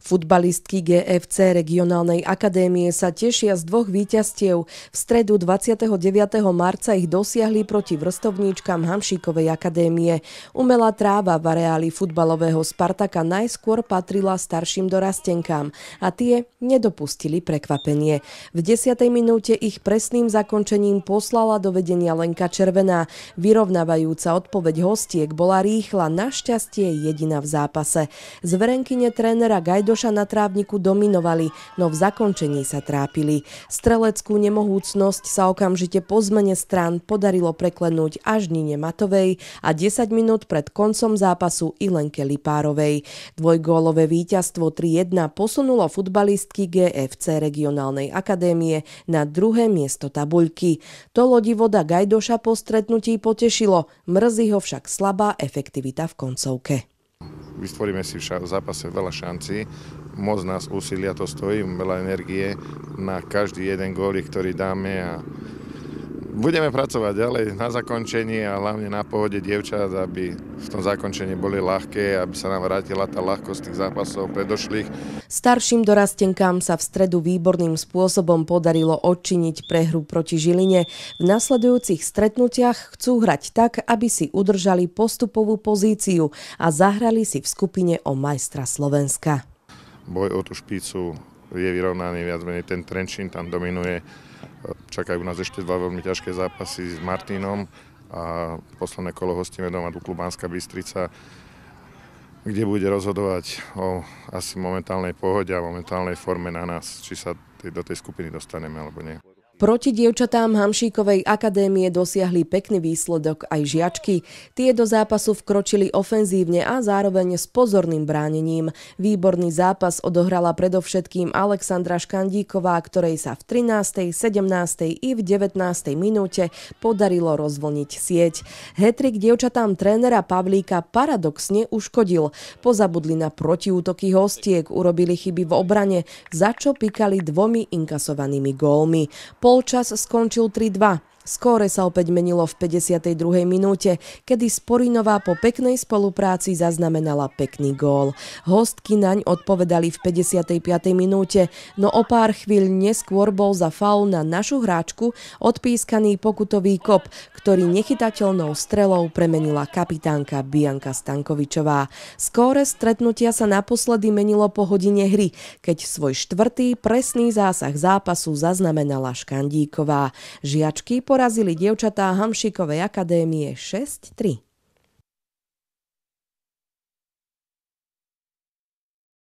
Futbalistky GFC Regionálnej akadémie sa tešia z dvoch víťazstiev. V stredu 29. marca ich dosiahli proti vrstovníčkam Hamšíkovej akadémie. Umelá tráva v areáli futbalového Spartaka najskôr patrila starším dorastenkám a tie nedopustili prekvapenie. V 10. minúte ich presným zakončením poslala do vedenia Lenka Červená. Vyrovnávajúca odpoveď hostiek bola rýchla, našťastie jediná v zápase. Z verenkyne trénera Gajdu Budoša na trávniku dominovali, no v zakončení sa trápili. Streleckú nemohúcnosť sa okamžite po zmene strán podarilo preklenúť až Nine Matovej a 10 minút pred koncom zápasu Ilenke Lipárovej. Dvojgólové víťazstvo 3-1 posunulo futbalistky GFC regionálnej akadémie na druhé miesto tabuľky. To lodivoda Gajdoša po stretnutí potešilo, mrzí ho však slabá efektivita v koncovke. Vystvoríme si v zápase veľa šancí, moc nás úsilia to stojí, veľa energie na každý jeden gólik, ktorý dáme a budeme pracovať ďalej na zakončení a hlavne na pohode dievčat, aby v tom zakončení boli ľahké, aby sa nám vrátila tá ľahkosť tých zápasov predošlých. Starším dorastenkám sa v stredu výborným spôsobom podarilo odčiniť prehru proti Žiline. V nasledujúcich stretnutiach chcú hrať tak, aby si udržali postupovú pozíciu a zahrali si v skupine o majstra Slovenska. Boj o tú špicu je vyrovnaný viac menej, ten Trenčín tam dominuje Čakajú nás ešte dva veľmi ťažké zápasy s Martinom a posledné kolo hostíme doma Duklu Banská Bystrica, kde bude rozhodovať o asi momentálnej pohode a momentálnej forme na nás, či sa do tej skupiny dostaneme alebo nie. Proti dievčatám Hamšíkovej akadémie dosiahli pekný výsledok aj žiačky. Tie do zápasu vkročili ofenzívne a zároveň s pozorným bránením. Výborný zápas odohrala predovšetkým Alexandra Škandíková, ktorej sa v 13., 17. i v 19. minúte podarilo rozvlniť sieť. Hetrik dievčatám trénera Pavlíka paradoxne uškodil. Pozabudli na protiútoky hostiek, urobili chyby v obrane, za čo pikali dvomi inkasovanými gólmi. Po polčas skončil 3-2. Skóre sa opäť menilo v 52. minúte, kedy Sporinová po peknej spolupráci zaznamenala pekný gól. Hostky naň odpovedali v 55. minúte, no o pár chvíľ neskôr bol za faul na našu hráčku odpískaný pokutový kop, ktorý nechytateľnou strelou premenila kapitánka Bianka Stankovičová. Skóre stretnutia sa naposledy menilo po hodine hry, keď svoj štvrtý presný zásah zápasu zaznamenala Škandíková. Žiačky po porazili dievčatá Hamšikovej akadémie 6-3.